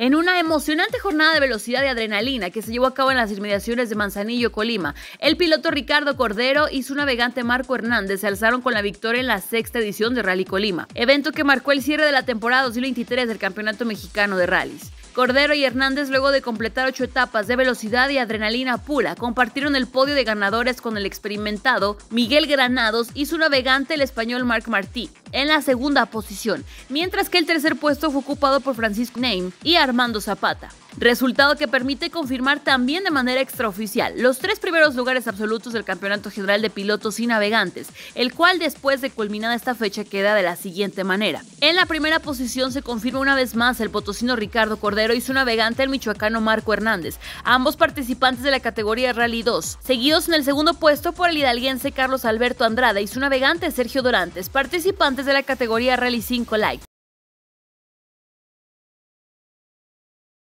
en una emocionante jornada de velocidad y adrenalina que se llevó a cabo en las inmediaciones de Manzanillo, Colima. El piloto Ricardo Cordero y su navegante Marco Hernández se alzaron con la victoria en la sexta edición de Rally Colima, evento que marcó el cierre de la temporada 2023 del Campeonato Mexicano de Rallys. Cordero y Hernández, luego de completar ocho etapas de velocidad y adrenalina pura, compartieron el podio de ganadores con el experimentado Miguel Granados y su navegante el español Marc Martí en la segunda posición, mientras que el tercer puesto fue ocupado por Francisco Neym y Armando Zapata. Resultado que permite confirmar también de manera extraoficial los tres primeros lugares absolutos del Campeonato General de Pilotos y Navegantes, el cual después de culminada esta fecha queda de la siguiente manera. En la primera posición se confirma una vez más el potosino Ricardo Cordero y su navegante el michoacano Marco Hernández, ambos participantes de la categoría Rally 2, seguidos en el segundo puesto por el hidalguense Carlos Alberto Andrade y su navegante Sergio Dorantes, participante de la categoría Rally 5 Light.